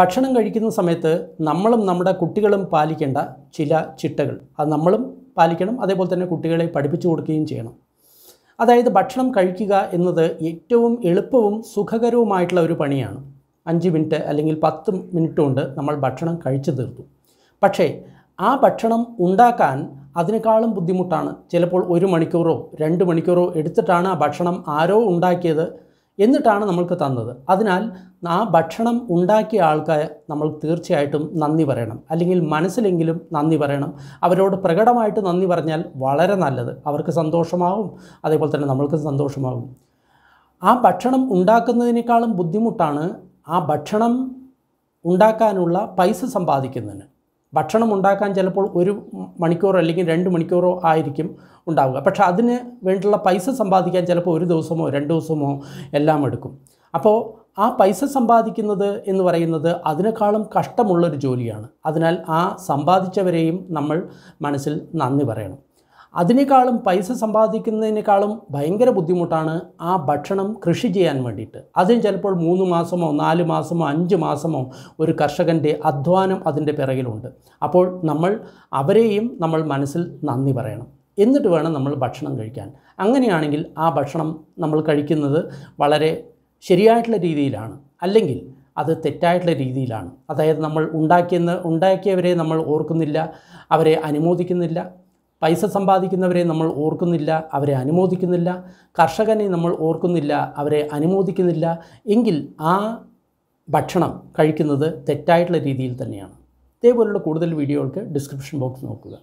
ഭക്ഷണം കഴിക്കുന്ന സമയത്ത് നമ്മളും നമ്മുടെ കുട്ടികളും പാലിക്കേണ്ട ചില ചിട്ടകൾ അത് നമ്മളും പാലിക്കണം അതേപോലെ തന്നെ കുട്ടികളെ പഠിപ്പിച്ചു കൊടുക്കുകയും ചെയ്യണം അതായത് ഭക്ഷണം കഴിക്കുക എന്നത് ഏറ്റവും എളുപ്പവും സുഖകരവുമായിട്ടുള്ള ഒരു പണിയാണ് അഞ്ച് മിനിറ്റ് അല്ലെങ്കിൽ പത്ത് മിനിറ്റ് കൊണ്ട് നമ്മൾ ഭക്ഷണം കഴിച്ചു തീർത്തു പക്ഷേ ആ ഭക്ഷണം ഉണ്ടാക്കാൻ അതിനേക്കാളും ബുദ്ധിമുട്ടാണ് ചിലപ്പോൾ ഒരു മണിക്കൂറോ രണ്ട് മണിക്കൂറോ എടുത്തിട്ടാണ് ആ ഭക്ഷണം ആരോ ഉണ്ടാക്കിയത് എന്നിട്ടാണ് നമ്മൾക്ക് തന്നത് അതിനാൽ ആ ഭക്ഷണം ഉണ്ടാക്കിയ ആൾക്ക് നമ്മൾ തീർച്ചയായിട്ടും നന്ദി പറയണം അല്ലെങ്കിൽ മനസ്സിലെങ്കിലും നന്ദി പറയണം അവരോട് പ്രകടമായിട്ട് നന്ദി പറഞ്ഞാൽ വളരെ നല്ലത് അവർക്ക് സന്തോഷമാവും അതേപോലെ തന്നെ നമ്മൾക്ക് സന്തോഷമാകും ആ ഭക്ഷണം ഉണ്ടാക്കുന്നതിനേക്കാളും ബുദ്ധിമുട്ടാണ് ആ ഭക്ഷണം ഉണ്ടാക്കാനുള്ള പൈസ സമ്പാദിക്കുന്നതിന് ഭക്ഷണം ഉണ്ടാക്കാൻ ചിലപ്പോൾ ഒരു മണിക്കൂറോ അല്ലെങ്കിൽ രണ്ട് മണിക്കൂറോ ആയിരിക്കും ഉണ്ടാവുക പക്ഷേ അതിന് വേണ്ടിയുള്ള പൈസ സമ്പാദിക്കാൻ ചിലപ്പോൾ ഒരു ദിവസമോ രണ്ട് ദിവസമോ എല്ലാം എടുക്കും അപ്പോൾ ആ പൈസ സമ്പാദിക്കുന്നത് എന്ന് പറയുന്നത് അതിനേക്കാളും കഷ്ടമുള്ളൊരു ജോലിയാണ് അതിനാൽ ആ സമ്പാദിച്ചവരെയും നമ്മൾ മനസ്സിൽ നന്ദി പറയണം അതിനേക്കാളും പൈസ സമ്പാദിക്കുന്നതിനേക്കാളും ഭയങ്കര ബുദ്ധിമുട്ടാണ് ആ ഭക്ഷണം കൃഷി ചെയ്യാൻ വേണ്ടിയിട്ട് അതിന് ചിലപ്പോൾ മൂന്ന് മാസമോ നാല് മാസമോ അഞ്ച് മാസമോ ഒരു കർഷകൻ്റെ അധ്വാനം അതിൻ്റെ പിറകിലുണ്ട് അപ്പോൾ നമ്മൾ അവരെയും നമ്മൾ മനസ്സിൽ നന്ദി പറയണം എന്നിട്ട് വേണം നമ്മൾ ഭക്ഷണം കഴിക്കാൻ അങ്ങനെയാണെങ്കിൽ ആ ഭക്ഷണം നമ്മൾ കഴിക്കുന്നത് വളരെ ശരിയായിട്ടുള്ള രീതിയിലാണ് അല്ലെങ്കിൽ അത് തെറ്റായിട്ടുള്ള രീതിയിലാണ് അതായത് നമ്മൾ ഉണ്ടാക്കിയെന്ന് ഉണ്ടാക്കിയവരെ നമ്മൾ ഓർക്കുന്നില്ല അവരെ അനുമോദിക്കുന്നില്ല പൈസ സമ്പാദിക്കുന്നവരെ നമ്മൾ ഓർക്കുന്നില്ല അവരെ അനുമോദിക്കുന്നില്ല കർഷകനെ നമ്മൾ ഓർക്കുന്നില്ല അവരെ അനുമോദിക്കുന്നില്ല എങ്കിൽ ആ ഭക്ഷണം കഴിക്കുന്നത് തെറ്റായിട്ടുള്ള രീതിയിൽ തന്നെയാണ് ഇതേപോലുള്ള കൂടുതൽ വീഡിയോകൾക്ക് ഡിസ്ക്രിപ്ഷൻ ബോക്സ് നോക്കുക